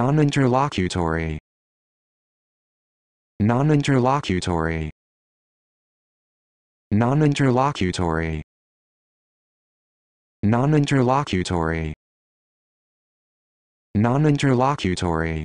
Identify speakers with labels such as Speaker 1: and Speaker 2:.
Speaker 1: non-interlocutory non-interlocutory non-interlocutory non-interlocutory non-interlocutory